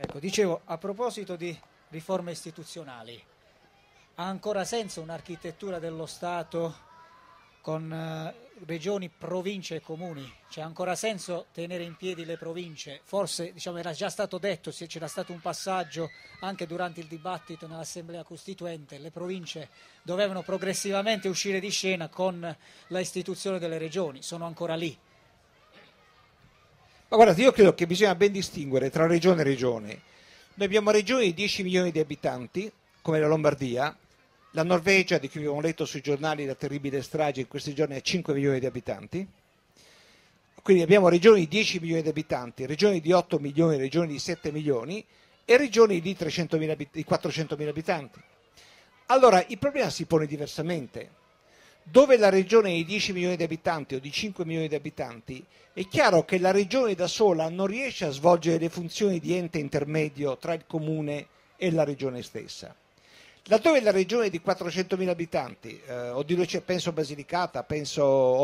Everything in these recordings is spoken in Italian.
Ecco, dicevo, a proposito di riforme istituzionali, ha ancora senso un'architettura dello Stato con eh, regioni, province e comuni? C'è ancora senso tenere in piedi le province? Forse diciamo, era già stato detto, c'era stato un passaggio anche durante il dibattito nell'Assemblea Costituente, le province dovevano progressivamente uscire di scena con l'istituzione delle regioni, sono ancora lì ma guardate, io credo che bisogna ben distinguere tra regione e regione. Noi abbiamo regioni di 10 milioni di abitanti, come la Lombardia, la Norvegia, di cui abbiamo letto sui giornali la terribile strage in questi giorni, ha 5 milioni di abitanti. Quindi abbiamo regioni di 10 milioni di abitanti, regioni di 8 milioni, regioni di 7 milioni e regioni di, 300 di 400 mila abitanti. Allora il problema si pone diversamente dove la regione è di 10 milioni di abitanti o di 5 milioni di abitanti, è chiaro che la regione da sola non riesce a svolgere le funzioni di ente intermedio tra il comune e la regione stessa. Laddove la regione è di 400.000 abitanti, eh, o di, penso Basilicata, penso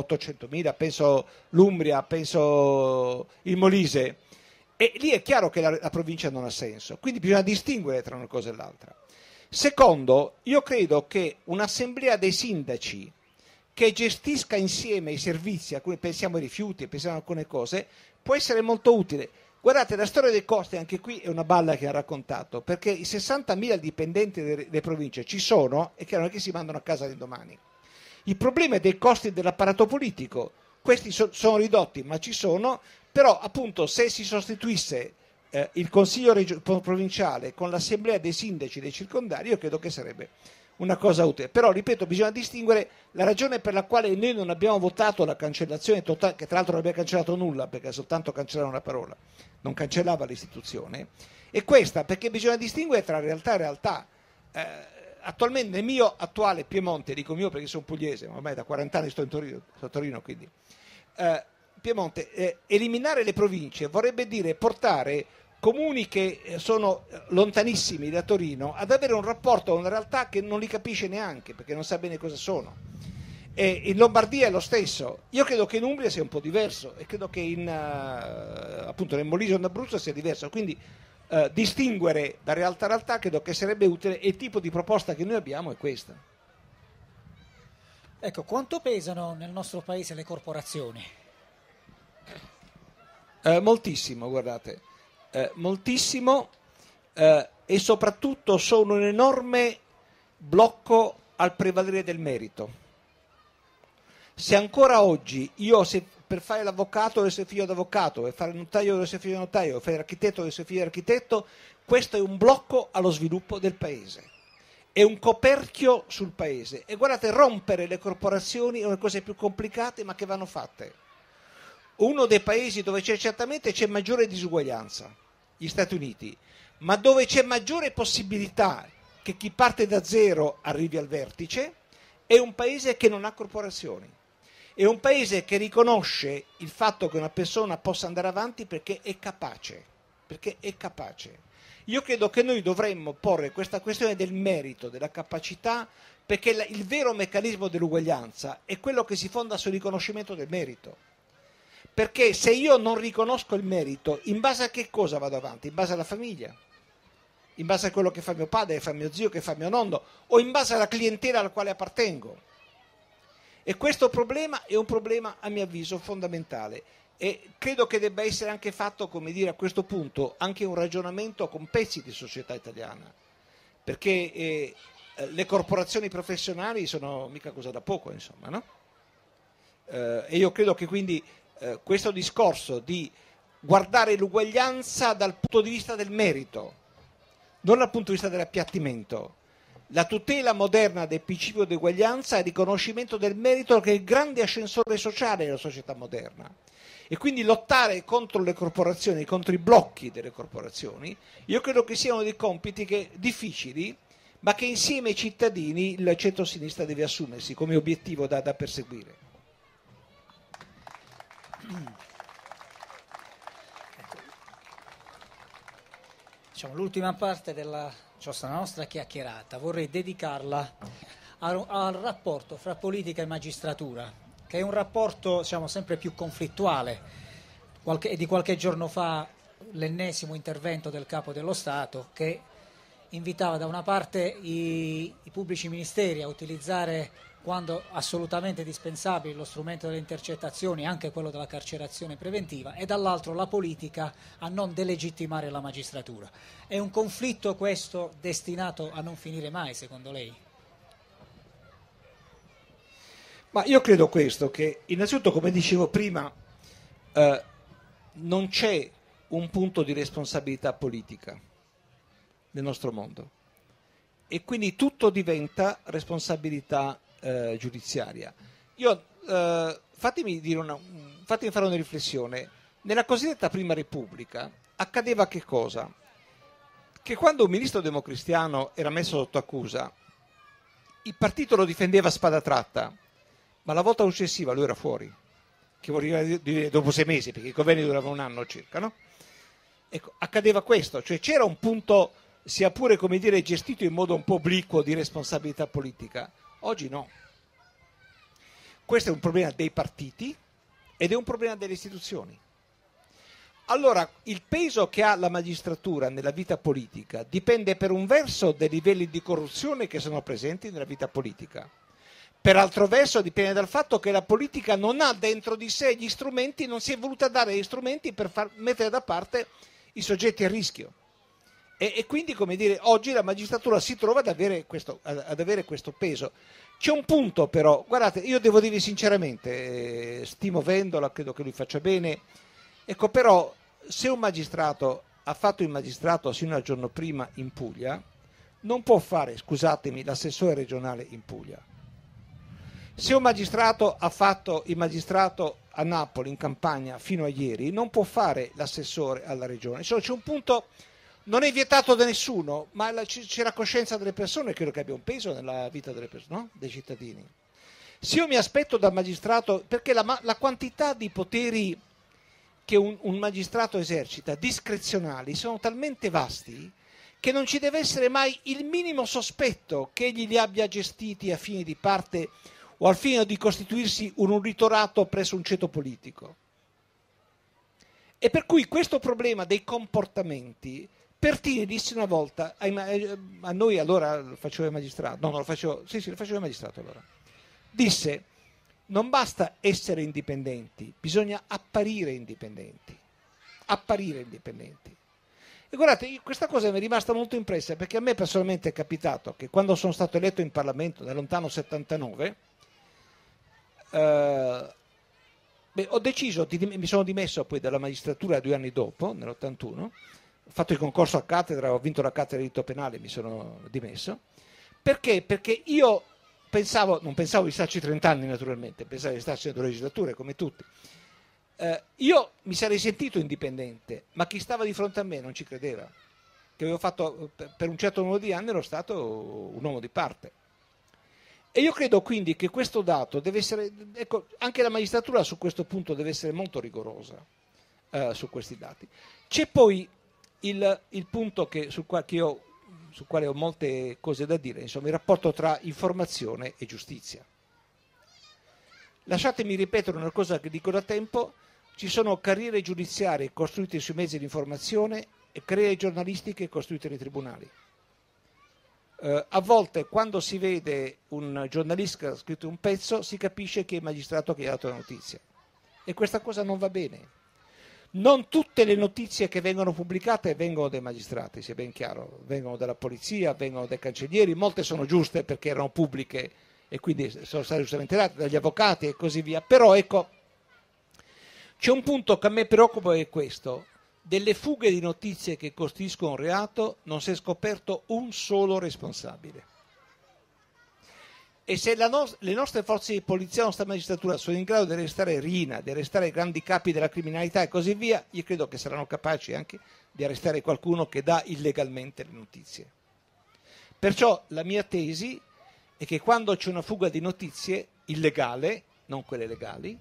800.000, penso l'Umbria, penso il Molise, e lì è chiaro che la, la provincia non ha senso, quindi bisogna distinguere tra una cosa e l'altra. Secondo, io credo che un'assemblea dei sindaci che gestisca insieme i servizi, a cui pensiamo ai rifiuti, pensiamo a alcune cose, può essere molto utile. Guardate, la storia dei costi anche qui è una balla che ha raccontato, perché i 60.000 dipendenti delle province ci sono e che non è che si mandano a casa l'indomani. Il problema è dei costi dell'apparato politico, questi so, sono ridotti, ma ci sono, però appunto se si sostituisse eh, il Consiglio provinciale con l'Assemblea dei sindaci dei circondari, io credo che sarebbe una cosa utile. Però, ripeto, bisogna distinguere la ragione per la quale noi non abbiamo votato la cancellazione totale, che tra l'altro non abbiamo cancellato nulla, perché soltanto cancellare una parola, non cancellava l'istituzione, e questa, perché bisogna distinguere tra realtà e realtà. Eh, attualmente nel mio attuale Piemonte, dico mio perché sono pugliese, ma ormai da 40 anni sto in Torino, sto a Torino quindi, eh, Piemonte, eh, eliminare le province vorrebbe dire portare comuni che eh, sono eh, lontanissimi da Torino ad avere un rapporto a una realtà che non li capisce neanche perché non sa bene cosa sono. E in Lombardia è lo stesso, io credo che in Umbria sia un po' diverso e credo che in, eh, appunto, nel Molise o in Abruzzo sia diverso, quindi eh, distinguere da realtà a realtà credo che sarebbe utile e il tipo di proposta che noi abbiamo è questa. Ecco, quanto pesano nel nostro paese le corporazioni? Eh, moltissimo, guardate eh, moltissimo eh, e soprattutto sono un enorme blocco al prevalere del merito. Se ancora oggi io se, per fare l'avvocato devo essere figlio d'avvocato, per fare il notaio devo essere figlio di notaio, per fare l'architetto devo essere figlio di architetto, questo è un blocco allo sviluppo del paese è un coperchio sul paese. E guardate, rompere le corporazioni è una cosa più complicata, ma che vanno fatte. Uno dei paesi dove c'è certamente c'è maggiore disuguaglianza gli Stati Uniti, ma dove c'è maggiore possibilità che chi parte da zero arrivi al vertice è un paese che non ha corporazioni, è un paese che riconosce il fatto che una persona possa andare avanti perché è capace, perché è capace. Io credo che noi dovremmo porre questa questione del merito, della capacità, perché il vero meccanismo dell'uguaglianza è quello che si fonda sul riconoscimento del merito. Perché se io non riconosco il merito, in base a che cosa vado avanti? In base alla famiglia? In base a quello che fa mio padre, che fa mio zio, che fa mio nonno? O in base alla clientela alla quale appartengo? E questo problema è un problema, a mio avviso, fondamentale. E credo che debba essere anche fatto, come dire, a questo punto, anche un ragionamento con pezzi di società italiana. Perché eh, le corporazioni professionali sono mica cosa da poco, insomma, no? Eh, e io credo che quindi eh, questo discorso di guardare l'uguaglianza dal punto di vista del merito, non dal punto di vista dell'appiattimento. La tutela moderna del principio di uguaglianza è il riconoscimento del merito che è il grande ascensore sociale della società moderna. E quindi lottare contro le corporazioni, contro i blocchi delle corporazioni, io credo che siano dei compiti che, difficili, ma che insieme ai cittadini il centro-sinistra deve assumersi come obiettivo da, da perseguire. Ecco. Diciamo, l'ultima parte della nostra chiacchierata vorrei dedicarla al, rapporto fra politica e magistratura, che è un rapporto diciamo, sempre più conflittuale. Qualche, di qualche giorno fa l'ennesimo intervento del capo dello Stato che invitava da una parte i, i pubblici ministeri a utilizzare quando assolutamente dispensabile lo strumento delle intercettazioni, anche quello della carcerazione preventiva, e dall'altro la politica a non delegittimare la magistratura. È un conflitto questo destinato a non finire mai, secondo lei? Ma io credo questo, che innanzitutto, come dicevo prima, eh, non c'è un punto di responsabilità politica nel nostro mondo e quindi tutto diventa responsabilità eh, giudiziaria. Io, eh, fatemi, una, fatemi fare una riflessione. Nella cosiddetta Prima Repubblica accadeva che cosa? Che quando un ministro democristiano era messo sotto accusa, il partito lo difendeva a spada tratta, ma la volta successiva lui era fuori, che vuol dire dopo sei mesi, perché i governi duravano un anno circa, no? Ecco, accadeva questo, cioè c'era un punto, sia pure come dire, gestito in modo un po' obliquo di responsabilità politica, Oggi no. Questo è un problema dei partiti ed è un problema delle istituzioni. Allora, il peso che ha la magistratura nella vita politica dipende per un verso dai livelli di corruzione che sono presenti nella vita politica, per altro verso dipende dal fatto che la politica non ha dentro di sé gli strumenti, non si è voluta dare gli strumenti per far mettere da parte i soggetti a rischio. E, e quindi, come dire, oggi la magistratura si trova ad avere questo, ad avere questo peso. C'è un punto però, guardate, io devo dirvi sinceramente, eh, stimo Vendola, credo che lui faccia bene, ecco però se un magistrato ha fatto il magistrato sino al giorno prima in Puglia, non può fare, scusatemi, l'assessore regionale in Puglia. Se un magistrato ha fatto il magistrato a Napoli, in campagna, fino a ieri, non può fare l'assessore alla regione. Insomma, c'è un punto non è vietato da nessuno, ma la, c'è la coscienza delle persone, credo che abbia un peso nella vita perso- no? dei cittadini. Se io mi aspetto dal magistrato, perché la, la quantità di poteri che un, un, magistrato esercita, discrezionali, sono talmente vasti che non ci deve essere mai il minimo sospetto che egli li abbia gestiti a fine di parte o al fine di costituirsi un ritorato presso un ceto politico. E per cui questo problema dei comportamenti Pertini disse una volta eh, a noi allora lo facevo il magistrato, no, non lo facevo, sì, sì, lo facevo il magistrato allora. Disse non basta essere indipendenti, bisogna apparire indipendenti. Apparire indipendenti. E guardate, questa cosa mi è rimasta molto impressa perché a me personalmente è capitato che quando sono stato eletto in Parlamento da lontano 79 eh, beh, ho deciso, di, mi sono dimesso poi dalla magistratura due anni dopo, nell'81 fatto il concorso a cattedra, ho vinto la cattedra di diritto penale, e mi sono dimesso. Perché? Perché io pensavo, non pensavo di starci 30 anni naturalmente, pensavo di starci due legislature come tutti. Eh, io mi sarei sentito indipendente, ma chi stava di fronte a me non ci credeva, che avevo fatto per un certo numero di anni ero stato un uomo di parte. E io credo quindi che questo dato deve essere, ecco, anche la magistratura su questo punto deve essere molto rigorosa eh, su questi dati. C'è poi il, il punto che, sul, quale, che io, sul quale ho molte cose da dire, insomma, il rapporto tra informazione e giustizia. Lasciatemi ripetere una cosa che dico da tempo, ci sono carriere giudiziarie costruite sui mezzi di informazione e carriere giornalistiche costruite nei tribunali. Eh, a volte quando si vede un giornalista che ha scritto un pezzo si capisce che è il magistrato che ha dato la notizia e questa cosa non va bene non tutte le notizie che vengono pubblicate vengono dai magistrati, sia ben chiaro, vengono dalla polizia, vengono dai cancellieri, molte sono giuste perché erano pubbliche e quindi sono state giustamente date dagli avvocati e così via. Però ecco, c'è un punto che a me preoccupa è questo. Delle fughe di notizie che costituiscono un reato non si è scoperto un solo responsabile. E se no- le nostre forze di polizia, la nostra magistratura sono in grado di arrestare Rina, di arrestare i grandi capi della criminalità e così via, io credo che saranno capaci anche di arrestare qualcuno che dà illegalmente le notizie. Perciò la mia tesi è che quando c'è una fuga di notizie illegale, non quelle legali,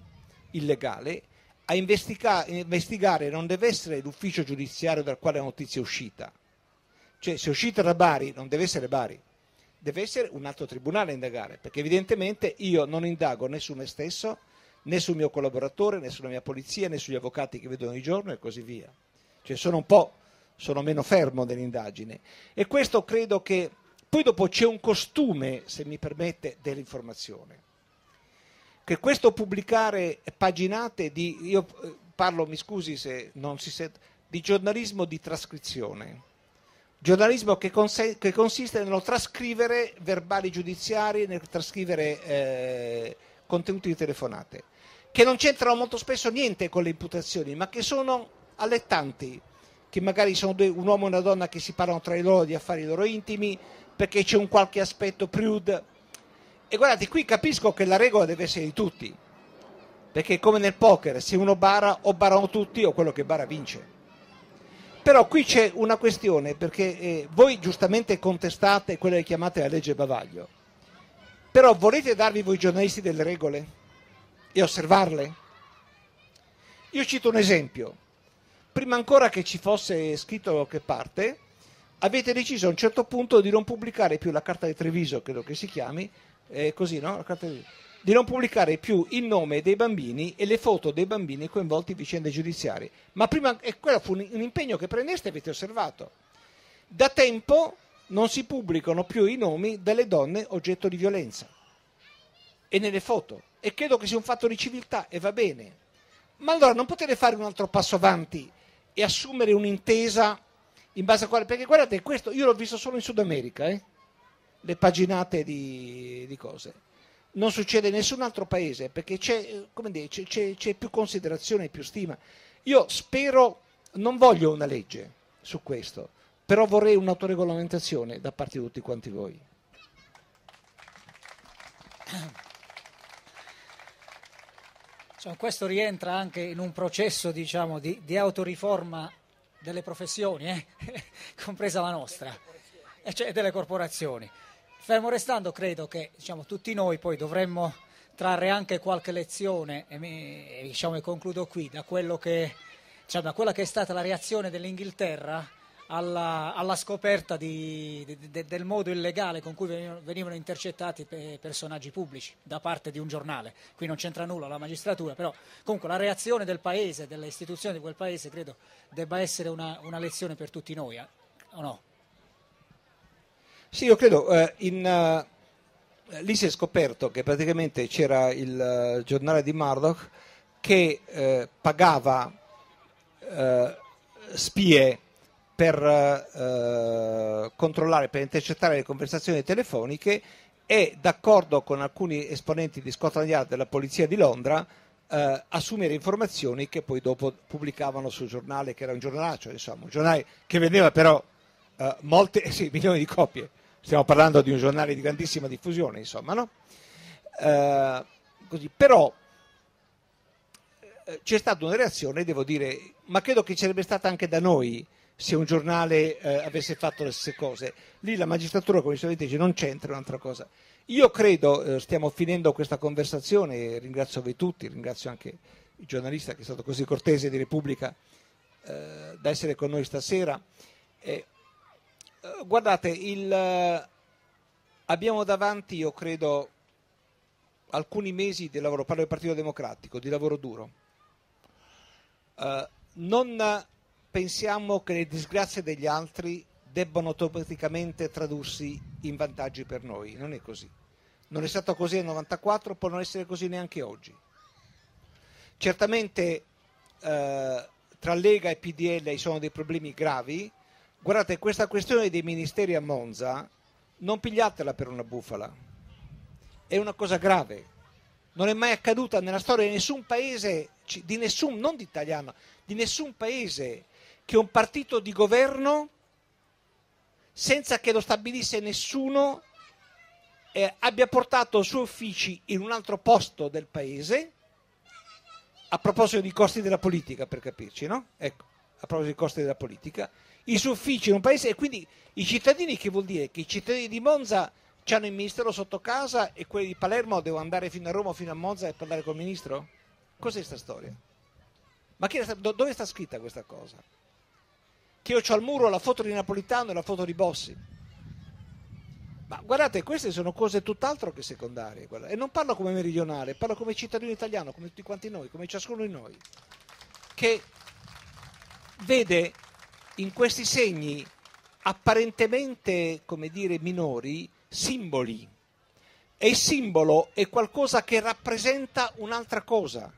illegale, a investiga- investigare non deve essere l'ufficio giudiziario dal quale la notizia è uscita. Cioè se è uscita da Bari non deve essere Bari deve essere un altro tribunale a indagare, perché evidentemente io non indago né su me stesso, né sul mio collaboratore, né sulla mia polizia, né sugli avvocati che vedo ogni giorno e così via. Cioè sono un po' sono meno fermo dell'indagine. E questo credo che poi dopo c'è un costume, se mi permette, dell'informazione. Che questo pubblicare paginate di io eh, parlo, mi scusi se non si sente, di giornalismo di trascrizione Giornalismo che, cons- che consiste nel trascrivere verbali giudiziari, nel trascrivere eh, contenuti di telefonate, che non c'entrano molto spesso niente con le imputazioni, ma che sono allettanti, che magari sono due, un uomo e una donna che si parlano tra loro di affari loro intimi, perché c'è un qualche aspetto prude. E guardate, qui capisco che la regola deve essere di tutti, perché come nel poker, se uno bara o barano tutti o quello che bara vince. Però qui c'è una questione, perché eh, voi giustamente contestate quella che chiamate la legge Bavaglio, però volete darvi voi giornalisti delle regole e osservarle? Io cito un esempio. Prima ancora che ci fosse scritto che parte, avete deciso a un certo punto di non pubblicare più la carta di Treviso, credo che si chiami, eh, così, no? La carta di Treviso di non pubblicare più il nome dei bambini e le foto dei bambini coinvolti in vicende giudiziarie. Ma prima, e quello fu un, impegno che prendeste e avete osservato. Da tempo non si pubblicano più i nomi delle donne oggetto di violenza e nelle foto. E credo che sia un fatto di civiltà e va bene. Ma allora non potete fare un altro passo avanti e assumere un'intesa in base a quale. Perché guardate, questo io l'ho visto solo in Sud America, eh? le paginate di, di cose non succede in nessun altro paese perché c'è, eh, dice, c'è, c'è più considerazione e più stima. Io spero, non voglio una legge su questo, però vorrei un'autoregolamentazione da parte di tutti quanti voi. Insomma, questo rientra anche in un processo diciamo, di, di, autoriforma delle professioni, eh? compresa la nostra, e eh, cioè delle corporazioni. Fermo restando, credo che diciamo, tutti noi poi dovremmo trarre anche qualche lezione, e, mi, e, diciamo, concludo qui, da, che, diciamo, da, quella che è stata la reazione dell'Inghilterra alla, alla scoperta di, de, de, del modo illegale con cui venivano, venivano intercettati pe, personaggi pubblici da parte di un giornale. Qui non c'entra nulla la magistratura, però comunque la reazione del Paese, delle istituzioni di quel Paese, credo debba essere una, una lezione per tutti noi, eh? o no? Sì, io credo, eh, in, uh, lì si è scoperto che praticamente c'era il uh, giornale di Murdoch che eh, pagava eh, spie per eh, controllare, per intercettare le conversazioni telefoniche e d'accordo con alcuni esponenti di Scotland Yard della Polizia di Londra eh, assumere informazioni che poi dopo pubblicavano sul giornale, che era un giornalaccio, insomma, un giornale che vendeva però eh, molte, sì, milioni di copie stiamo parlando di un giornale di grandissima diffusione, insomma, no? Eh, così. Però eh, c'è stata una reazione, devo dire, ma credo che ci sarebbe stata anche da noi se un giornale eh, avesse fatto le stesse cose. Lì la magistratura, come si dice non c'entra un'altra cosa. Io credo, eh, stiamo finendo questa conversazione, ringrazio voi tutti, ringrazio anche il giornalista che è stato così cortese di Repubblica eh, da essere con noi stasera. Eh, guardate, il, eh, abbiamo davanti, io credo, alcuni mesi di lavoro, parlo del Partito Democratico, di lavoro duro. Uh, non pensiamo che le disgrazie degli altri debbano automaticamente tradursi in vantaggi per noi, non è così. Non è stato così nel 94, può non essere così neanche oggi. Certamente uh, tra Lega e PDL ci sono dei problemi gravi, Guardate, questa questione dei ministeri a Monza non pigliatela per una bufala, è una cosa grave. Non è mai accaduta nella storia di nessun paese, di nessun, non di italiano, di nessun paese che un partito di governo, senza che lo stabilisse nessuno, eh, abbia portato i suoi uffici in un altro posto del paese, a proposito dei costi della politica, per capirci, no? Ecco, a proposito dei costi della politica, i suoi uffici in un paese e quindi i cittadini che vuol dire? Che i cittadini di Monza hanno il ministero sotto casa e quelli di Palermo devono andare fino a Roma fino a Monza e parlare col ministro? Cos'è questa storia? Ma sta, do, dove sta scritta questa cosa? Che io ho al muro la foto di Napolitano e la foto di Bossi. Ma guardate, queste sono cose tutt'altro che secondarie. Guarda. E non parlo come meridionale, parlo come cittadino italiano, come tutti quanti noi, come ciascuno di noi, che vede in questi segni apparentemente, come dire, minori, simboli. E il simbolo è qualcosa che rappresenta un'altra cosa.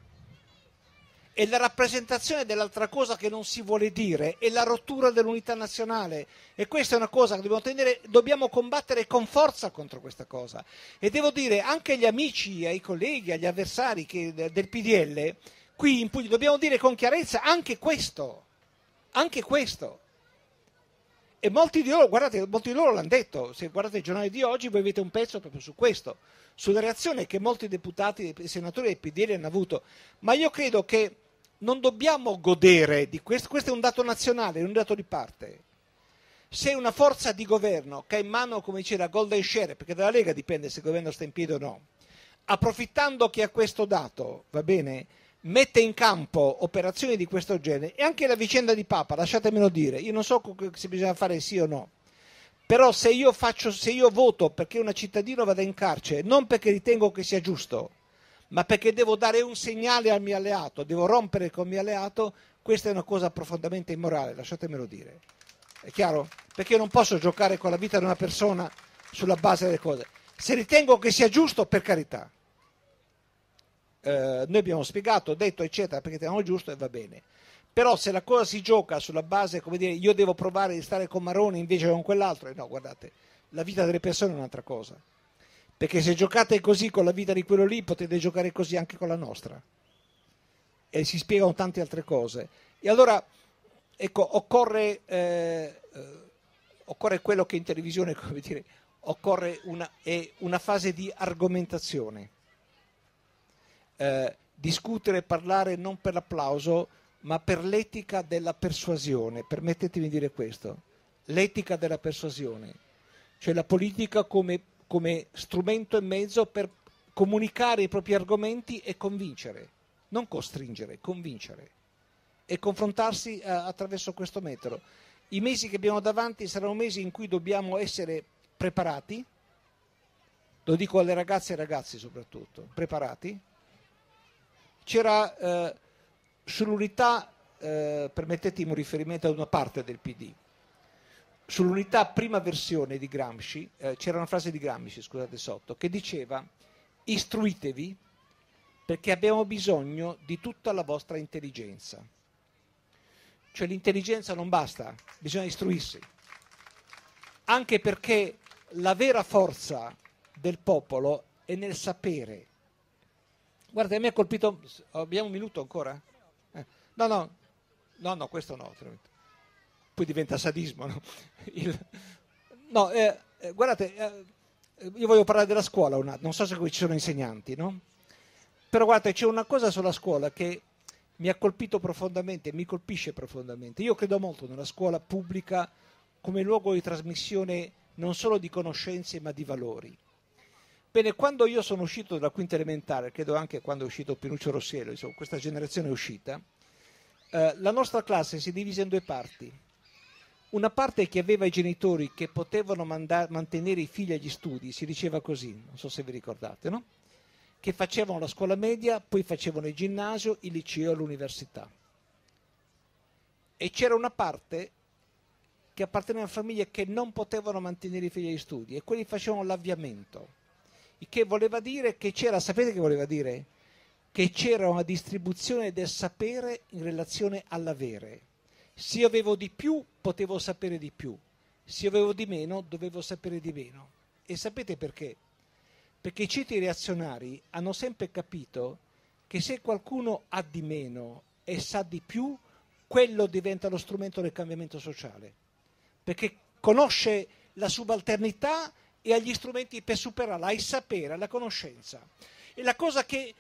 E la rappresentazione dell'altra cosa che non si vuole dire è la rottura dell'unità nazionale. E questa è una cosa che dobbiamo, tenere, dobbiamo combattere con forza contro questa cosa. E devo dire anche agli amici, ai colleghi, agli avversari che, del PDL, qui in Puglia, dobbiamo dire con chiarezza anche questo anche questo. E molti di loro, guardate, molti di loro l'hanno detto, se guardate i giornali di oggi voi avete un pezzo proprio su questo, sulla reazione che molti deputati e senatori del PDL hanno avuto. Ma io credo che non dobbiamo godere di questo, questo è un dato nazionale, è un dato di parte. Se una forza di governo che ha in mano, come diceva, golden share, perché dalla Lega dipende se il governo sta in piedi o no, approfittando che ha questo dato, va bene, mette in campo operazioni di questo genere e anche la vicenda di Papa, lasciatemelo dire, io non so se bisogna fare sì o no, però se io, faccio, se io voto perché una cittadina vada in carcere, non perché ritengo che sia giusto, ma perché devo dare un segnale al mio alleato, devo rompere con il mio alleato, questa è una cosa profondamente immorale, lasciatemelo dire. È chiaro? Perché io non posso giocare con la vita di una persona sulla base delle cose. Se ritengo che sia giusto, per carità. Eh, noi abbiamo spiegato, detto eccetera perché teniamo giusto e va bene. Però se la cosa si gioca sulla base, come dire, io devo provare di stare con Maroni invece che con quell'altro, e eh, no, guardate, la vita delle persone è un'altra cosa. Perché se giocate così con la vita di quello lì, potete giocare così anche con la nostra. E si spiegano tante altre cose. E allora, ecco, occorre, eh, eh occorre quello che in televisione, come dire, occorre una, una fase di argomentazione eh, discutere e parlare non per l'applauso, ma per l'etica della persuasione. Permettetemi di dire questo, l'etica della persuasione, cioè la politica come, come strumento e mezzo per comunicare i propri argomenti e convincere, non costringere, convincere e confrontarsi eh, attraverso questo metodo. I mesi che abbiamo davanti saranno mesi in cui dobbiamo essere preparati, lo dico alle ragazze e ai ragazzi soprattutto, preparati, c'era eh, sull'unità, eh, permettetemi un riferimento ad una parte del PD, sull'unità prima versione di Gramsci, eh, c'era una frase di Gramsci, scusate sotto, che diceva istruitevi perché abbiamo bisogno di tutta la vostra intelligenza. Cioè l'intelligenza non basta, bisogna istruirsi. Anche perché la vera forza del popolo è nel sapere Guarda, mi ha colpito. Abbiamo un minuto ancora? Eh. No, no, no, no, questo no. Poi diventa sadismo. No, Il... no eh, eh, guardate, eh, io voglio parlare della scuola. Una... Non so se qui ci sono insegnanti, no? Però guardate, c'è una cosa sulla scuola che mi ha colpito profondamente, mi colpisce profondamente. Io credo molto nella scuola pubblica come luogo di trasmissione non solo di conoscenze ma di valori Bene, quando io sono uscito dalla quinta elementare, credo anche quando è uscito Pinuccio Rossiello, insomma, questa generazione è uscita, eh, la nostra classe si divise in due parti. Una parte che aveva i genitori che potevano manda- mantenere i figli agli studi, si diceva così, non so se vi ricordate, no? Che facevano la scuola media, poi facevano il ginnasio, il liceo, e l'università. E c'era una parte che apparteneva a famiglie che non potevano mantenere i figli agli studi e quelli facevano l'avviamento che voleva dire che c'era, sapete che voleva dire? Che c'era una distribuzione del sapere in relazione all'avere. Se io avevo di più, potevo sapere di più. Se io avevo di meno, dovevo sapere di meno. E sapete perché? Perché i ceti reazionari hanno sempre capito che se qualcuno ha di meno e sa di più, quello diventa lo strumento del cambiamento sociale. Perché conosce la subalternità e agli strumenti per superarla, ai sapere, alla conoscenza. E la cosa che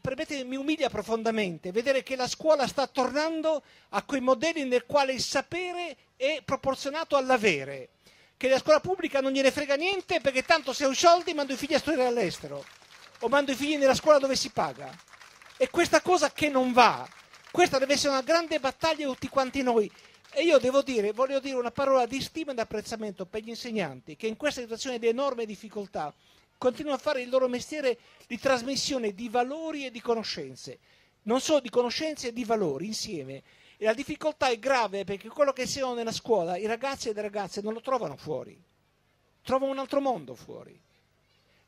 permettete, mi umilia profondamente vedere che la scuola sta tornando a quei modelli nel quale il sapere è proporzionato all'avere, che la scuola pubblica non gliene frega niente perché tanto se ho i soldi mando i figli a studiare all'estero o mando i figli nella scuola dove si paga. E questa cosa che non va, questa deve essere una grande battaglia di tutti quanti noi. E io devo dire, voglio dire una parola di stima e di apprezzamento per gli insegnanti che in questa situazione di enorme difficoltà continuano a fare il loro mestiere di trasmissione di valori e di conoscenze, non solo di conoscenze e di valori insieme. E la difficoltà è grave perché quello che siano nella scuola i ragazzi e le ragazze non lo trovano fuori, trovano un altro mondo fuori.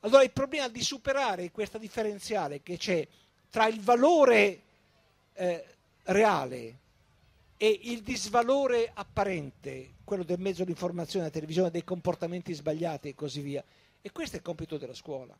Allora il problema di superare questa differenziale che c'è tra il valore eh, reale e il disvalore apparente, quello del mezzo dell'informazione, della televisione, dei comportamenti sbagliati e così via. E questo è il compito della scuola.